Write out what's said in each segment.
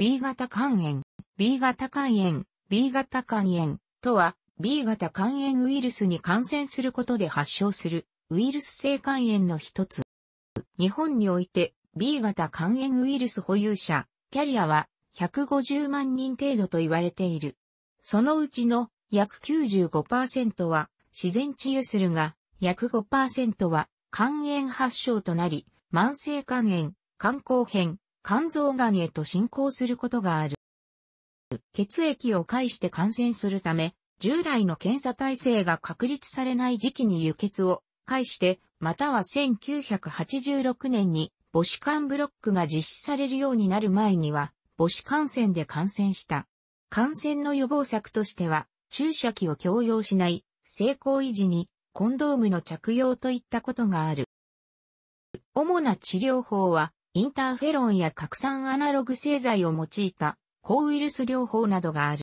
B 型肝炎、B 型肝炎、B 型肝炎とは、B 型肝炎ウイルスに感染することで発症するウイルス性肝炎の一つ。日本において B 型肝炎ウイルス保有者、キャリアは150万人程度と言われている。そのうちの約95%は自然治癒するが、約5%は肝炎発症となり、慢性肝炎、肝硬変、肝臓がんへと進行することがある。血液を介して感染するため、従来の検査体制が確立されない時期に輸血を介して、または1986年に母子間ブロックが実施されるようになる前には、母子感染で感染した。感染の予防策としては、注射器を強要しない、成功維持に、コンドームの着用といったことがある。主な治療法は、インターフェロンや拡散アナログ製剤を用いた抗ウイルス療法などがある。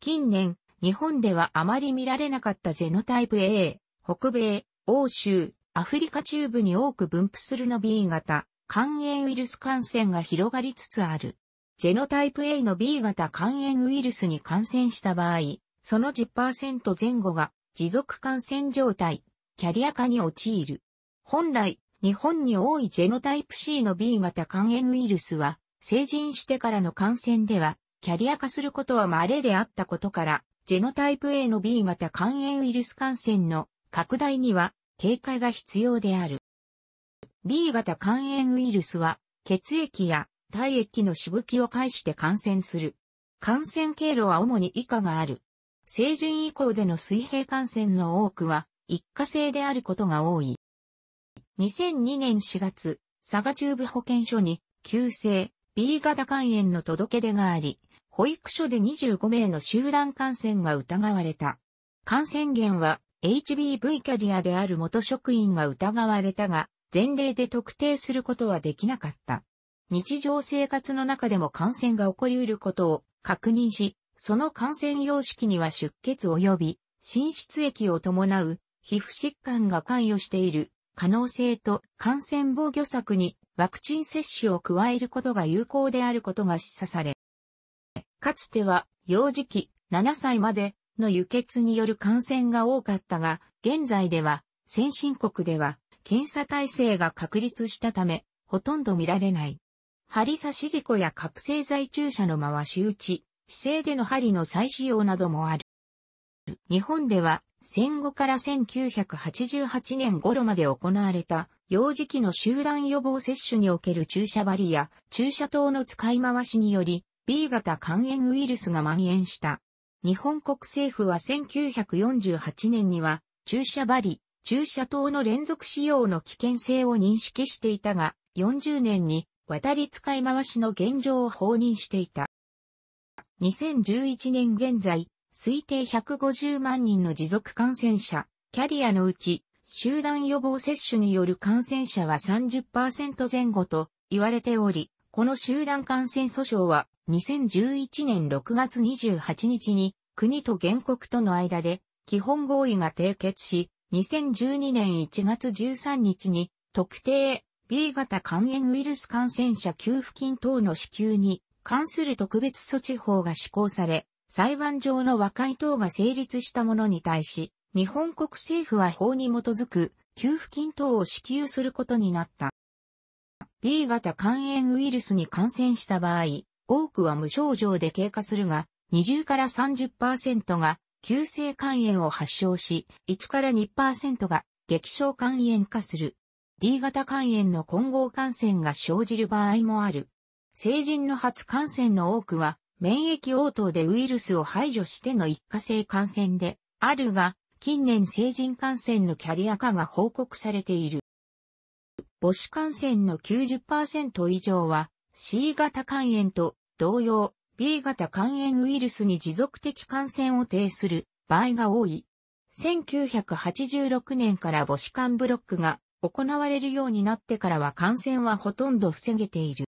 近年、日本ではあまり見られなかったゼノタイプ A、北米、欧州、アフリカ中部に多く分布するの B 型、肝炎ウイルス感染が広がりつつある。ゼノタイプ A の B 型肝炎ウイルスに感染した場合、その10%前後が持続感染状態、キャリア化に陥る。本来、日本に多いジェノタイプ C の B 型肝炎ウイルスは、成人してからの感染では、キャリア化することは稀であったことから、ジェノタイプ A の B 型肝炎ウイルス感染の拡大には警戒が必要である。B 型肝炎ウイルスは血液や体液のしぶきを介して感染する。感染経路は主に以下がある。成人以降での水平感染の多くは一過性であることが多い。2002年4月、佐賀中部保健所に、急性 B 型肝炎の届け出があり、保育所で25名の集団感染が疑われた。感染源は HBV キャリアである元職員が疑われたが、前例で特定することはできなかった。日常生活の中でも感染が起こり得ることを確認し、その感染様式には出血及び、浸出液を伴う皮膚疾患が関与している可能性と感染防御策にワクチン接種を加えることが有効であることが示唆され、かつては幼児期7歳までの輸血による感染が多かったが、現在では先進国では検査体制が確立したため、ほとんど見られない。針刺し事故や覚醒剤注射の回し打ち、姿勢での針の再使用などもある。日本では戦後から1988年頃まで行われた、幼児期の集団予防接種における注射針や注射灯の使い回しにより、B 型肝炎ウイルスが蔓延した。日本国政府は1948年には、注射針、注射灯の連続使用の危険性を認識していたが、40年に渡り使い回しの現状を放任していた。2011年現在、推定150万人の持続感染者、キャリアのうち、集団予防接種による感染者は30%前後と言われており、この集団感染訴訟は2011年6月28日に国と原告との間で基本合意が締結し、2012年1月13日に特定 B 型肝炎ウイルス感染者給付金等の支給に関する特別措置法が施行され、裁判上の和解等が成立したものに対し、日本国政府は法に基づく給付金等を支給することになった。B 型肝炎ウイルスに感染した場合、多くは無症状で経過するが、20から30%が急性肝炎を発症し、1から2%が激症肝炎化する。D 型肝炎の混合感染が生じる場合もある。成人の初感染の多くは免疫応答でウイルスを排除しての一過性感染であるが、近年成人感染のキャリア化が報告されている。母子感染の90%以上は C 型肝炎と同様 B 型肝炎ウイルスに持続的感染を呈する場合が多い。1986年から母子肝ブロックが行われるようになってからは感染はほとんど防げている。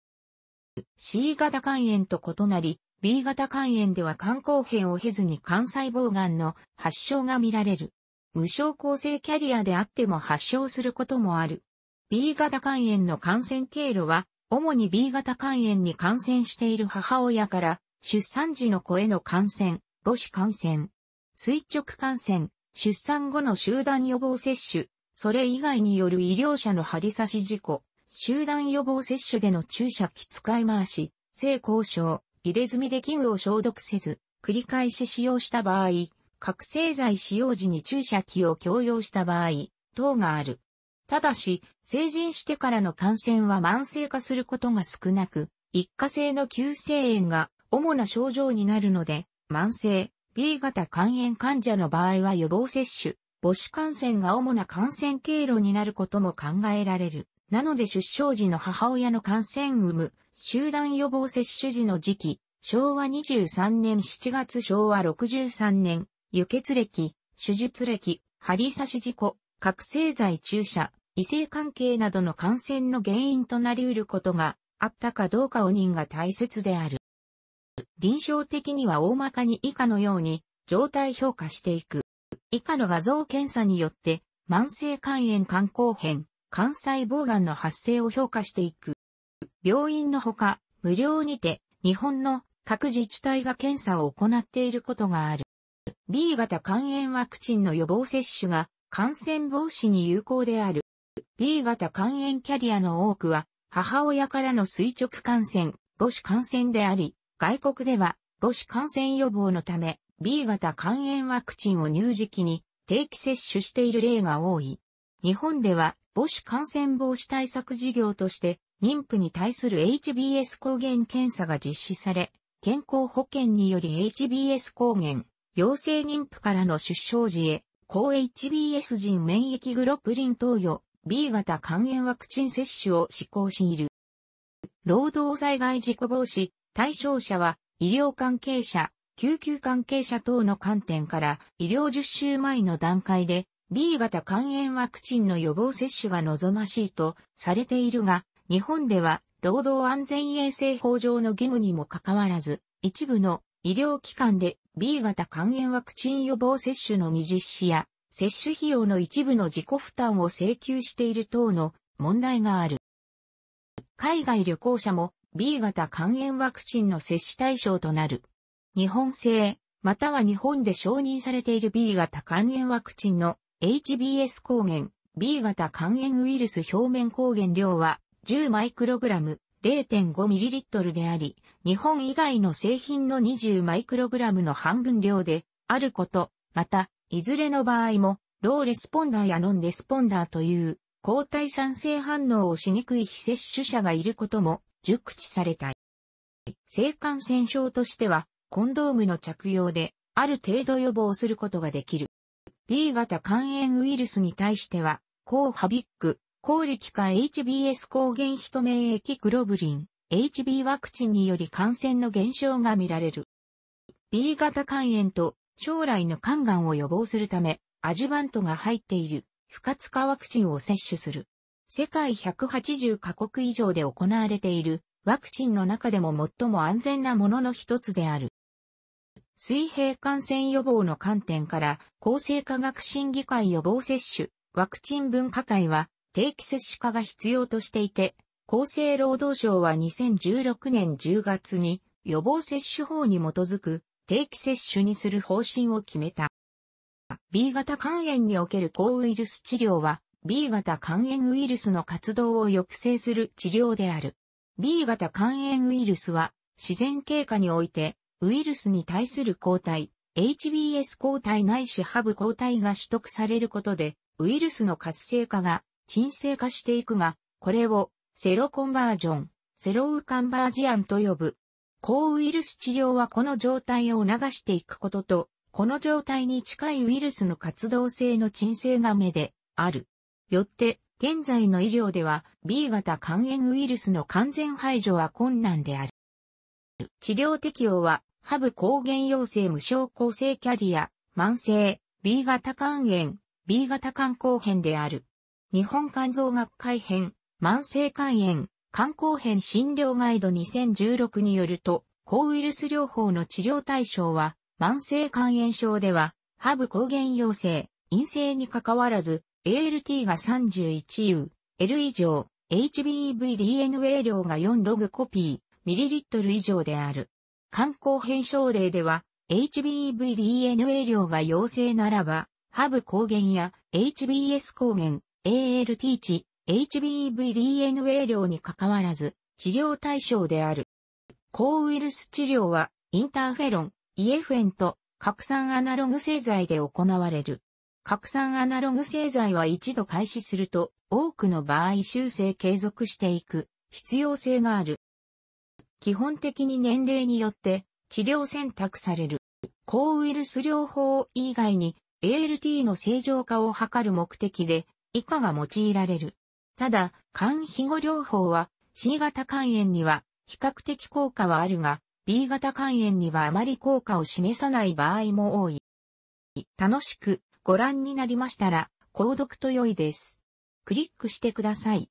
C 型肝炎と異なり、B 型肝炎では肝硬変を経ずに肝細胞癌の発症が見られる。無症候性キャリアであっても発症することもある。B 型肝炎の感染経路は、主に B 型肝炎に感染している母親から、出産時の子への感染、母子感染、垂直感染、出産後の集団予防接種、それ以外による医療者の張り差し事故、集団予防接種での注射器使い回し、性交渉、入れ墨で器具を消毒せず、繰り返し使用した場合、覚醒剤使用時に注射器を強要した場合、等がある。ただし、成人してからの感染は慢性化することが少なく、一過性の急性炎が主な症状になるので、慢性、B 型肝炎患者の場合は予防接種、母子感染が主な感染経路になることも考えられる。なので出生時の母親の感染有無、集団予防接種時の時期、昭和23年7月昭和63年、輸血歴、手術歴、針刺し事故、覚醒剤注射、異性関係などの感染の原因となり得ることがあったかどうかを認が大切である。臨床的には大まかに以下のように状態評価していく。以下の画像検査によって慢性肝炎肝硬変、肝細胞がんの発生を評価していく。病院のほか、無料にて、日本の各自治体が検査を行っていることがある。B 型肝炎ワクチンの予防接種が感染防止に有効である。B 型肝炎キャリアの多くは母親からの垂直感染、母子感染であり、外国では母子感染予防のため B 型肝炎ワクチンを乳児期に定期接種している例が多い。日本では母子感染防止対策事業として妊婦に対する HBS 抗原検査が実施され、健康保険により HBS 抗原、陽性妊婦からの出生時へ、抗 HBS 人免疫グロプリン投与、B 型肝炎ワクチン接種を施行している。労働災害事故防止、対象者は医療関係者、救急関係者等の観点から医療実習前の段階で B 型肝炎ワクチンの予防接種が望ましいとされているが、日本では労働安全衛生法上の義務にもかかわらず、一部の医療機関で B 型肝炎ワクチン予防接種の未実施や、接種費用の一部の自己負担を請求している等の問題がある。海外旅行者も B 型肝炎ワクチンの接種対象となる。日本製、または日本で承認されている B 型肝炎ワクチンの HBS 抗原、B 型肝炎ウイルス表面抗原量は10マイクログラム 0.5ml であり、日本以外の製品の20マイクログラムの半分量であること、また、いずれの場合も、ローレスポンダーやノンレスポンダーという抗体酸性反応をしにくい非接種者がいることも熟知されたい。性感染症としては、コンドームの着用で、ある程度予防することができる。B 型肝炎ウイルスに対しては、抗ハビック、高力化 HBS 抗原ヒト免疫グロブリン、HB ワクチンにより感染の減少が見られる。B 型肝炎と将来の肝がんを予防するため、アジュバントが入っている、不活化ワクチンを接種する。世界180カ国以上で行われている、ワクチンの中でも最も安全なものの一つである。水平感染予防の観点から、厚生科学審議会予防接種、ワクチン分科会は、定期接種化が必要としていて、厚生労働省は2016年10月に予防接種法に基づく定期接種にする方針を決めた。B 型肝炎における抗ウイルス治療は B 型肝炎ウイルスの活動を抑制する治療である。B 型肝炎ウイルスは自然経過においてウイルスに対する抗体、HBS 抗体ないしハブ抗体が取得されることでウイルスの活性化が沈静化していくが、これをセロコンバージョン、セロウカンバージアンと呼ぶ。抗ウイルス治療はこの状態を促していくことと、この状態に近いウイルスの活動性の鎮静が目である。よって、現在の医療では B 型肝炎ウイルスの完全排除は困難である。治療適用は、ハブ抗原陽性無症候性キャリア、慢性、B 型肝炎、B 型肝硬変である。日本肝臓学会編、慢性肝炎、肝硬変診療ガイド2016によると、抗ウイルス療法の治療対象は、慢性肝炎症では、ハブ抗原陽性、陰性に関わらず、ALT が 31U、L 以上、HBEVDNA 量が4ログコピー、ミリリットル以上である。肝硬変症例では、HBEVDNA 量が陽性ならば、ハブ抗原や HBS 抗原、ALT 値、HBVDNA 量にかかわらず、治療対象である。抗ウイルス治療は、インターフェロン、イエフェンと、核酸アナログ製剤で行われる。核酸アナログ製剤は一度開始すると、多くの場合修正継続していく必要性がある。基本的に年齢によって治療選択される。抗ウイルス療法以外に ALT の正常化を図る目的で以下が用いられる。ただ、肝肥後療法は C 型肝炎には比較的効果はあるが、B 型肝炎にはあまり効果を示さない場合も多い。楽しくご覧になりましたら、購読と良いです。クリックしてください。